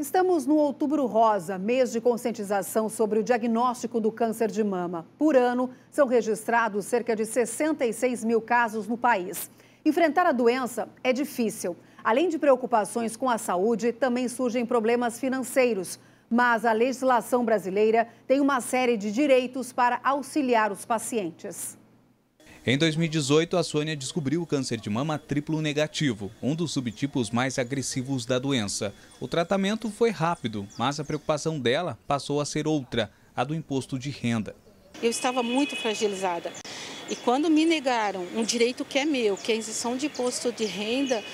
Estamos no Outubro Rosa, mês de conscientização sobre o diagnóstico do câncer de mama. Por ano, são registrados cerca de 66 mil casos no país. Enfrentar a doença é difícil. Além de preocupações com a saúde, também surgem problemas financeiros. Mas a legislação brasileira tem uma série de direitos para auxiliar os pacientes. Em 2018, a Sônia descobriu o câncer de mama triplo negativo, um dos subtipos mais agressivos da doença. O tratamento foi rápido, mas a preocupação dela passou a ser outra, a do imposto de renda. Eu estava muito fragilizada. E quando me negaram um direito que é meu, que é a isenção de imposto de renda,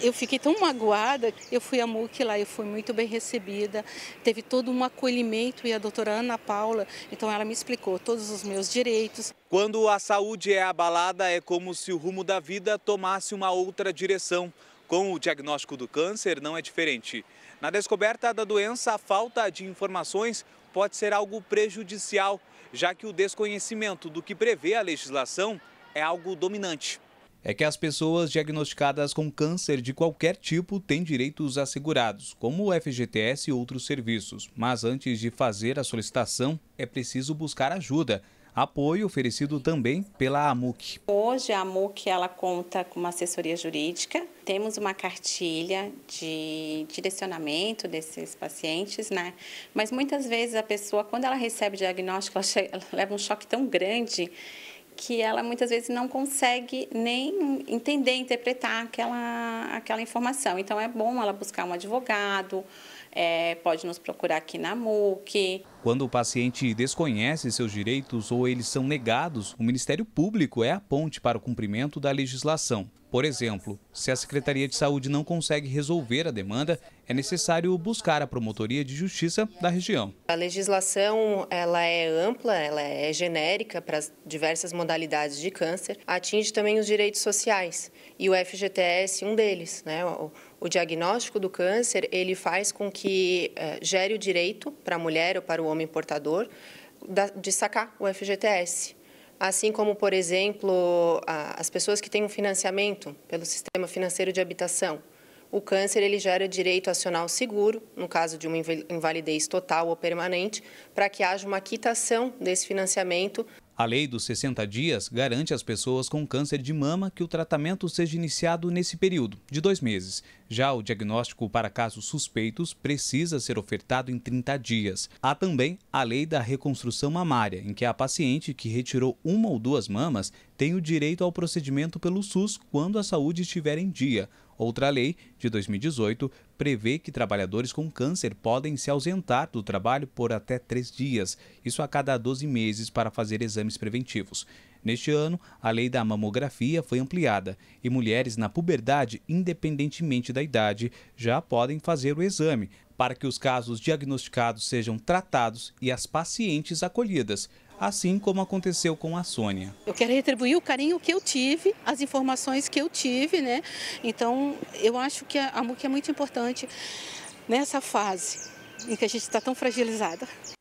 eu fiquei tão magoada. Eu fui a MUC lá, eu fui muito bem recebida. Teve todo um acolhimento e a doutora Ana Paula, então ela me explicou todos os meus direitos. Quando a saúde é abalada, é como se o rumo da vida tomasse uma outra direção. Com o diagnóstico do câncer, não é diferente. Na descoberta da doença, a falta de informações pode ser algo prejudicial, já que o desconhecimento do que prevê a legislação é algo dominante é que as pessoas diagnosticadas com câncer de qualquer tipo têm direitos assegurados, como o FGTS e outros serviços. Mas antes de fazer a solicitação, é preciso buscar ajuda apoio oferecido também pela AMUC. Hoje a AMUC ela conta com uma assessoria jurídica, temos uma cartilha de direcionamento desses pacientes, né? Mas muitas vezes a pessoa, quando ela recebe o diagnóstico, ela, ela leva um choque tão grande que ela muitas vezes não consegue nem entender, interpretar aquela, aquela informação. Então é bom ela buscar um advogado, é, pode nos procurar aqui na MUC. Quando o paciente desconhece seus direitos ou eles são negados, o Ministério Público é a ponte para o cumprimento da legislação. Por exemplo, se a Secretaria de Saúde não consegue resolver a demanda, é necessário buscar a Promotoria de Justiça da região. A legislação ela é ampla, ela é genérica para as diversas modalidades de câncer, atinge também os direitos sociais e o FGTS é um deles. Né? O diagnóstico do câncer ele faz com que eh, gere o direito para a mulher ou para o homem portador de sacar o FGTS assim como, por exemplo, as pessoas que têm um financiamento pelo sistema financeiro de habitação. O câncer ele gera direito acional seguro, no caso de uma invalidez total ou permanente, para que haja uma quitação desse financiamento a lei dos 60 dias garante às pessoas com câncer de mama que o tratamento seja iniciado nesse período, de dois meses. Já o diagnóstico para casos suspeitos precisa ser ofertado em 30 dias. Há também a lei da reconstrução mamária, em que a paciente que retirou uma ou duas mamas tem o direito ao procedimento pelo SUS quando a saúde estiver em dia. Outra lei, de 2018, prevê que trabalhadores com câncer podem se ausentar do trabalho por até três dias, isso a cada 12 meses, para fazer exames preventivos. Neste ano, a lei da mamografia foi ampliada e mulheres na puberdade, independentemente da idade, já podem fazer o exame para que os casos diagnosticados sejam tratados e as pacientes acolhidas assim como aconteceu com a Sônia. Eu quero retribuir o carinho que eu tive, as informações que eu tive, né? Então, eu acho que a, a MUC é muito importante nessa fase em que a gente está tão fragilizada.